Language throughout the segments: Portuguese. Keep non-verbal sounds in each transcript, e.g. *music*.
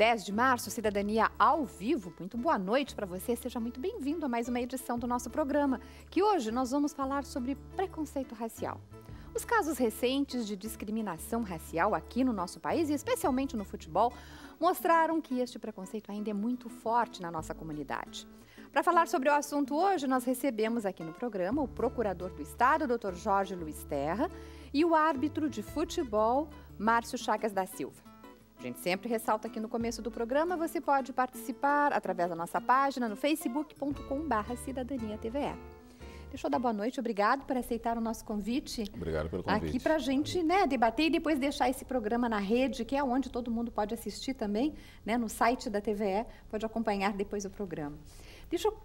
10 de março, Cidadania ao vivo. Muito boa noite para você, seja muito bem-vindo a mais uma edição do nosso programa, que hoje nós vamos falar sobre preconceito racial. Os casos recentes de discriminação racial aqui no nosso país, e especialmente no futebol, mostraram que este preconceito ainda é muito forte na nossa comunidade. Para falar sobre o assunto hoje, nós recebemos aqui no programa o procurador do Estado, Dr. Jorge Luiz Terra, e o árbitro de futebol, Márcio Chagas da Silva. A gente sempre ressalta aqui no começo do programa, você pode participar através da nossa página no facebookcom Cidadania TVE. Deixa eu dar boa noite, obrigado por aceitar o nosso convite. Obrigado pelo convite. Aqui para a gente né, debater e depois deixar esse programa na rede, que é onde todo mundo pode assistir também, né, no site da TVE, pode acompanhar depois o programa. Deixa eu...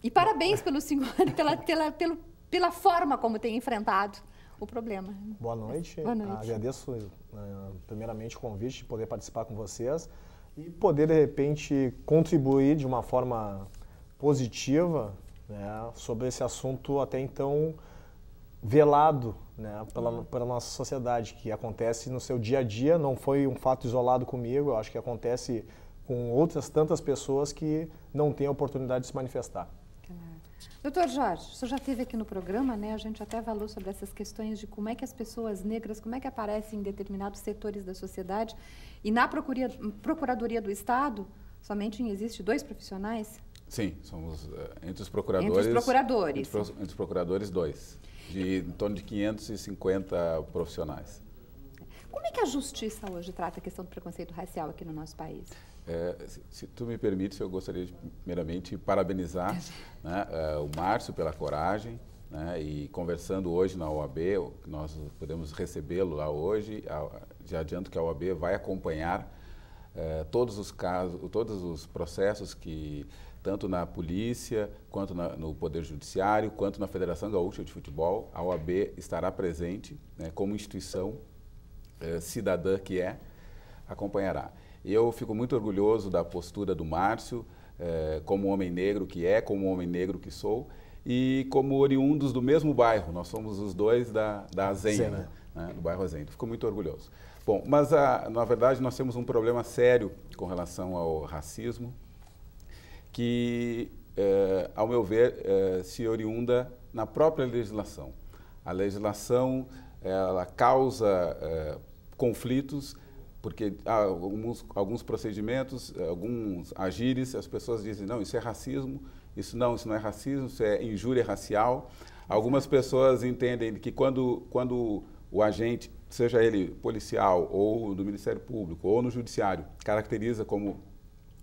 E parabéns pelo senhor, *laughs* pela, pela, pelo, pela forma como tem enfrentado o problema. Boa noite. Boa noite. Ah, agradeço ah, primeiramente o convite de poder participar com vocês e poder de repente contribuir de uma forma positiva né, sobre esse assunto até então velado né, pela, uhum. pela nossa sociedade, que acontece no seu dia a dia, não foi um fato isolado comigo, eu acho que acontece com outras tantas pessoas que não têm a oportunidade de se manifestar. Doutor Jorge, o senhor já esteve aqui no programa, né? A gente até falou sobre essas questões de como é que as pessoas negras, como é que aparecem em determinados setores da sociedade. E na Procuria, Procuradoria do Estado, somente existe dois profissionais? Sim, somos eh, entre os procuradores. Entre os procuradores. Entre, entre os procuradores, dois. De em torno de 550 profissionais. Como é que a justiça hoje trata a questão do preconceito racial aqui no nosso país? É, se, se, tu me permites, eu gostaria de, primeiramente, parabenizar né, uh, o Márcio pela coragem. Né, e conversando hoje na OAB, nós podemos recebê-lo lá hoje. A, já adianto que a OAB vai acompanhar uh, todos os casos, todos os processos que, tanto na polícia, quanto na, no Poder Judiciário, quanto na Federação Gaúcha de Futebol, a OAB estará presente né, como instituição uh, cidadã que é, acompanhará. Eu fico muito orgulhoso da postura do Márcio, eh, como homem negro que é, como homem negro que sou, e como oriundos do mesmo bairro. Nós somos os dois da, da Azenda, né? né, do bairro Azenda. Então, fico muito orgulhoso. Bom, mas a, ah, na verdade nós temos um problema sério com relação ao racismo, que, eh, ao meu ver, eh, se oriunda na própria legislação. A legislação ela causa conflitos porque há ah, alguns, alguns procedimentos, eh, alguns agires, as pessoas dizem, não, isso é racismo, isso não, isso não é racismo, isso é injúria racial. Algumas pessoas entendem que quando, quando o agente, seja ele policial ou do Ministério Público ou no Judiciário, caracteriza como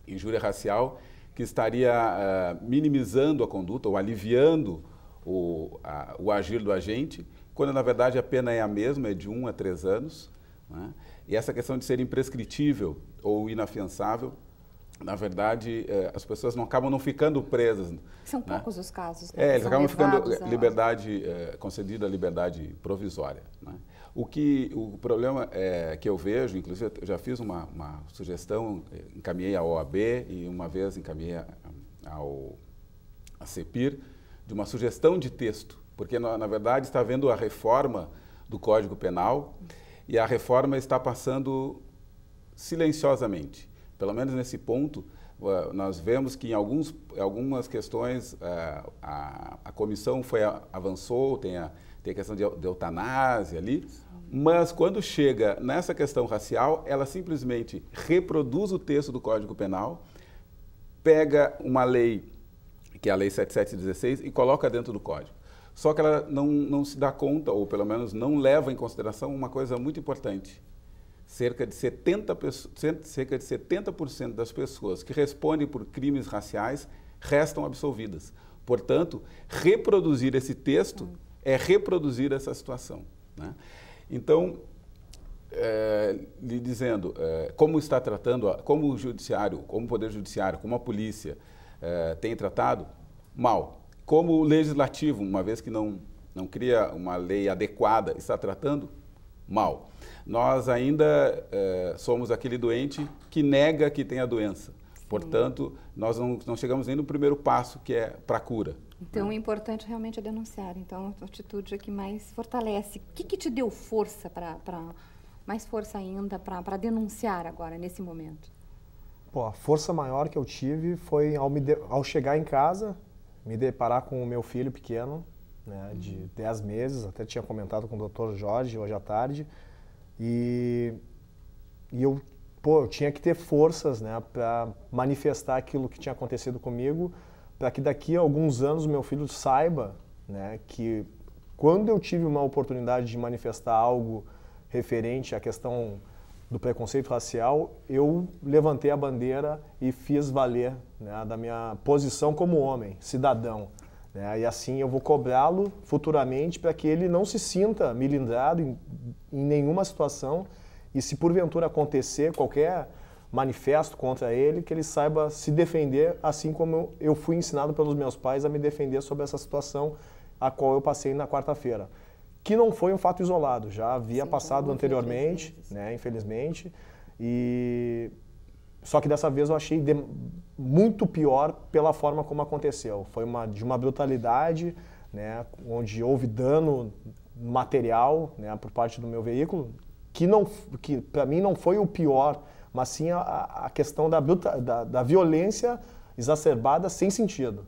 injúria racial, que estaria uh, minimizando a conduta ou aliviando o, a, o agir do agente, quando na verdade a pena é a mesma, é de um a três anos. Né? E essa questão de ser imprescritível ou inafiançável, na verdade, eh, as pessoas não acabam não ficando presas. Né? São né? poucos os casos. Né? É, eles acabam ficando é, liberdade, eh, concedida a liberdade provisória. Né? O que o problema é, que eu vejo, inclusive eu já fiz uma, uma sugestão, encaminhei à OAB e uma vez encaminhei ao a CEPIR, de uma sugestão de texto, porque na, na verdade está havendo a reforma do Código Penal. Uhum e a reforma está passando silenciosamente. Pelo menos nesse ponto, eh, nós vemos que em alguns, algumas questões a, eh, a, a comissão foi, avançou, tem a, tem a questão de, de eutanásia ali, mas quando chega nessa questão racial, ela simplesmente reproduz o texto do Código Penal, pega uma lei, que é a Lei 7716, e coloca dentro do Código. Só que ela não, não se dá conta, ou pelo menos não leva em consideração uma coisa muito importante. Cerca de 70%, cerca de 70 das pessoas que respondem por crimes raciais restam absolvidas. Portanto, reproduzir esse texto é reproduzir essa situação. Né? Então, é, lhe dizendo é, como está tratando, como o judiciário, como o poder judiciário, como a polícia é, tem tratado, mal como o legislativo, uma vez que não, não cria uma lei adequada, está tratando mal. Nós ainda eh, somos aquele doente que nega que tem a doença. Sim. Portanto, nós não, não chegamos nem no primeiro passo, que é para a cura. Então, o importante realmente é denunciar. Então, a atitude é que mais fortalece. O que, que te deu força para mais força ainda para denunciar agora, nesse momento? Pô, a força maior que eu tive foi ao, de, ao chegar em casa, me deparar com o meu filho pequeno, né, uhum. de 10 meses, até tinha comentado com o Dr. Jorge hoje à tarde, e, e eu, pô, eu tinha que ter forças né, para manifestar aquilo que tinha acontecido comigo, para que daqui a alguns anos meu filho saiba né, que quando eu tive uma oportunidade de manifestar algo referente à questão do preconceito racial, eu levantei a bandeira e fiz valer né, da minha posição como homem, cidadão. Né? E assim eu vou cobrá-lo futuramente para que ele não se sinta milindrado em, em nenhuma situação e se porventura acontecer qualquer manifesto contra ele, que ele saiba se defender, assim como eu fui ensinado pelos meus pais a me defender sobre essa situação a qual eu passei na quarta-feira que não foi um fato isolado, já havia Sim, passado anteriormente, né, infelizmente. E só que dessa vez eu achei de... muito pior pela forma como aconteceu. Foi uma de uma brutalidade, né, onde houve dano material, né, por parte do meu veículo, que não que para mim não foi o pior, mas sim a, a questão da, da, da violência exacerbada sem sentido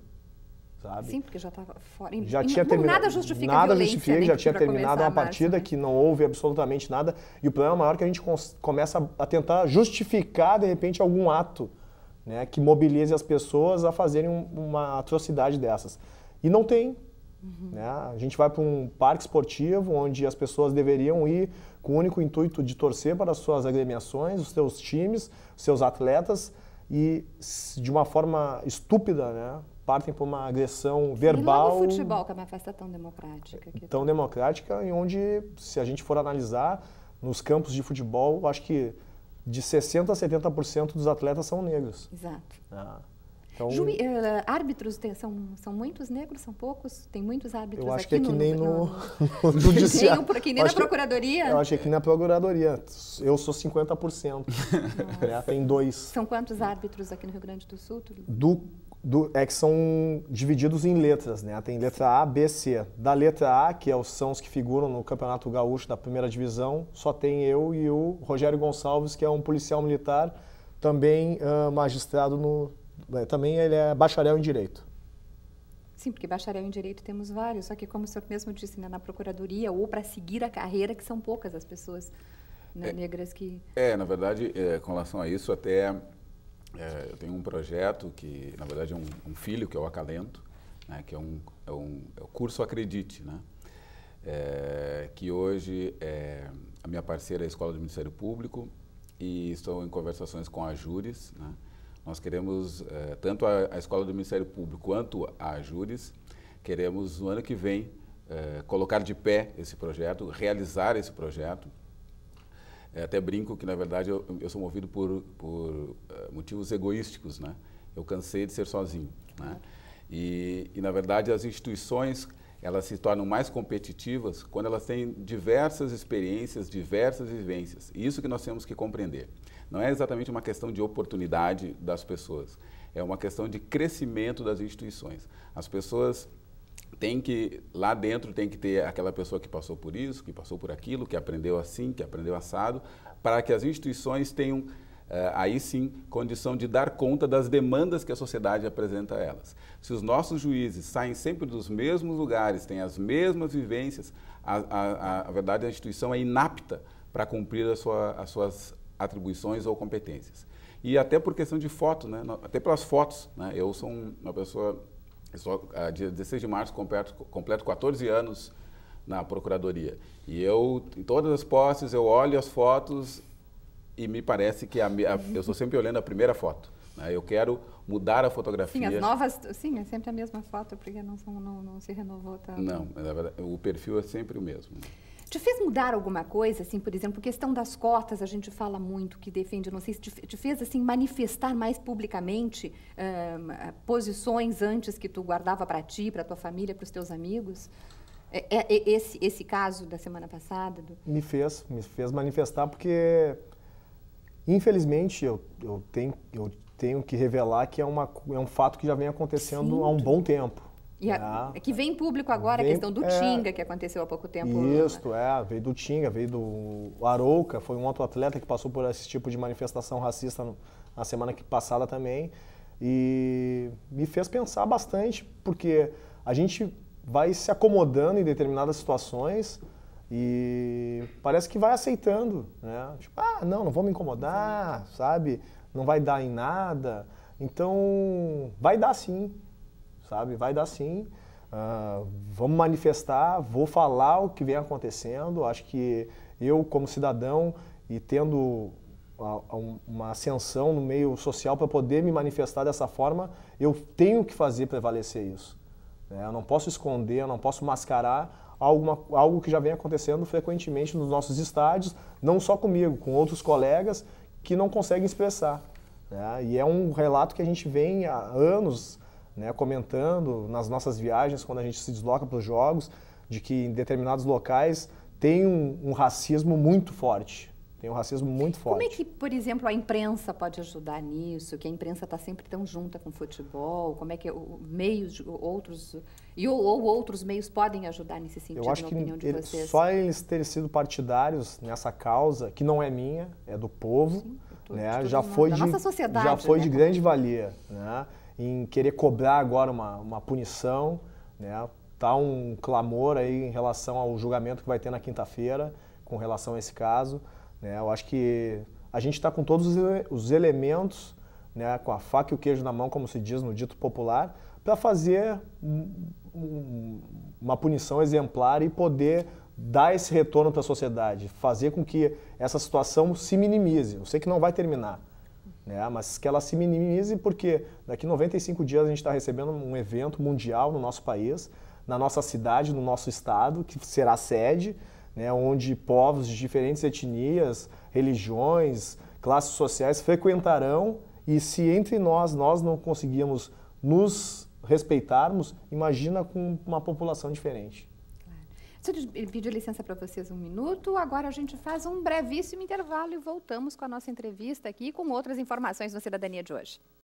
sabe? Sim, porque já estava fora. Já tinha terminado. Nada justifica Nada justifica, já tinha terminado uma né? partida que não houve absolutamente nada. E o problema maior é que a gente começa a tentar justificar, de repente, algum ato né, que mobilize as pessoas a fazerem uma atrocidade dessas. E não tem. Uhum. Né? A gente vai para um parque esportivo onde as pessoas deveriam ir com o único intuito de torcer para as suas agremiações, os seus times, os seus atletas, e de uma forma estúpida, né? partem para uma agressão é verbal. E lá no futebol, que é uma festa tão democrática. Tão tá. democrática e onde, se a gente for analisar, nos campos de futebol, acho que de 60% a 70% dos atletas são negros. Exato. Ah, então, Ju, uh, eh, árbitros tem, são, são muitos negros, são poucos? Tem muitos árbitros Eu acho que é que no, nem no, no, no *laughs* judiciário. Que, que nem na procuradoria? Que, eu acho que nem na procuradoria. Eu sou 50%. *laughs* Nossa. Né? tem dois. São quantos árbitros aqui no Rio Grande do Sul? Do do, é que são divididos em letras, né? Tem letra A, B, C. Da letra A, que é são os que figuram no Campeonato Gaúcho da primeira divisão, só tem eu e o Rogério Gonçalves, que é um policial militar, também uh, magistrado no. Né, também ele é bacharel em Direito. Sim, porque bacharel em Direito temos vários, só que como o senhor mesmo disse, né, na Procuradoria, ou para seguir a carreira, que são poucas as pessoas né, é, negras que... É, na verdade, é, com relação a isso, até é, eu tenho um projeto que, na verdade, é um, um filho, que é o Acalento, né, que é um, é um, é o curso Acredite, né, é, que hoje é a minha parceira é a Escola do Ministério Público e estou em conversações com a Júris. Né, nós queremos, é, tanto a, a, Escola do Ministério Público quanto a Júris, queremos no ano que vem é, colocar de pé esse projeto, realizar esse projeto, é, até brinco que, na verdade, eu, eu sou movido por, por uh, motivos egoísticos, né? Eu cansei de ser sozinho, né? E, e, na verdade, as instituições, elas se tornam mais competitivas quando elas têm diversas experiências, diversas vivências. Isso que nós temos que compreender. Não é exatamente uma questão de oportunidade das pessoas, é uma questão de crescimento das instituições. As pessoas tem que lá dentro tem que ter aquela pessoa que passou por isso, que passou por aquilo, que aprendeu assim, que aprendeu assado, para que as instituições tenham Uh, aí sim, condição de dar conta das demandas que a sociedade apresenta a elas. Se os nossos juízes saem sempre dos mesmos lugares, têm as mesmas vivências, a, a, a verdade a instituição é inapta para cumprir sua, as suas atribuições ou competências. E até por questão de foto, né? até pelas fotos. Né? Eu sou uma pessoa só, ah, dia 16 de março completo, completo 14 anos na Procuradoria. E eu, em todas as posses, eu olho as fotos e me parece que a, a, eu estou sempre olhando a primeira foto. Né? Eu quero mudar a fotografia. Sim, as novas, sim, é sempre a mesma foto, porque não, não, não se renovou tanto. Não, na verdade, o perfil é sempre o mesmo. Te fez mudar alguma coisa, assim, por exemplo, questão das cotas, a gente fala muito que defende, não sei se te, te fez, assim, manifestar mais publicamente uh, posições antes que tu guardava para ti, para tua família, para os teus amigos? É, é, é, esse, esse caso da semana passada? Do... Me fez, me fez manifestar porque, infelizmente, eu, eu, tenho, eu tenho que revelar que é, uma, é um fato que já vem acontecendo Sim, há um bom tempo. E a, ah, é. que vem público agora vem, a questão do é, Tinga, que aconteceu há pouco tempo. Isso, é, veio do Tinga, veio do Arouca, foi um outro atleta que passou por esse tipo de manifestação racista no, na semana que passada também. E me fez pensar bastante, porque a gente vai se acomodando em determinadas situações e parece que vai aceitando, né? Tipo, ah, não, não vou me incomodar, sabe? Não vai dar em nada. Então, vai dar sim, sabe? Vai dar sim. Uh, vamos manifestar, vou falar o que vem acontecendo. Acho que eu, como cidadão e tendo uma ascensão no meio social para poder me manifestar dessa forma, eu tenho que fazer prevalecer isso. Né? Eu não posso esconder, eu não posso mascarar alguma, algo que já vem acontecendo frequentemente nos nossos estádios, não só comigo, com outros colegas que não conseguem expressar. Né? E é um relato que a gente vem há anos né, comentando nas nossas viagens, quando a gente se desloca para os jogos, de que em determinados locais tem um, um, racismo muito forte. Tem um racismo muito forte. Como é que, por exemplo, a imprensa pode ajudar nisso? Que a imprensa está sempre tão junta com o futebol? Como é que o, meios, outros. E, ou, ou, outros meios podem ajudar nesse sentido, Eu acho na que opinião de ele, vocês? Só eles terem sido partidários nessa causa, que não é minha, é do povo, Sim, tô, né? já, foi de, já foi de, já foi de grande valia. Né? em querer cobrar agora uma, uma punição, né? Tá um clamor aí em relação ao julgamento que vai ter na quinta-feira com relação a esse caso, né? Eu acho que a gente está com todos os elementos, né, com a faca e o queijo na mão, como se diz no dito popular, para fazer uma punição exemplar e poder dar esse retorno para a sociedade, fazer com que essa situação se minimize. Eu sei que não vai terminar, né? mas que ela se minimize porque daqui 95 dias a gente está recebendo um evento mundial no nosso país, na nossa cidade, no nosso estado, que será sede, né? onde povos de diferentes etnias, religiões, classes sociais frequentarão e se entre nós nós não conseguimos nos respeitarmos, imagina com uma população diferente. Ele pediu licença para vocês um minuto. Agora a gente faz um brevíssimo intervalo e voltamos com a nossa entrevista aqui com outras informações da cidadania de hoje.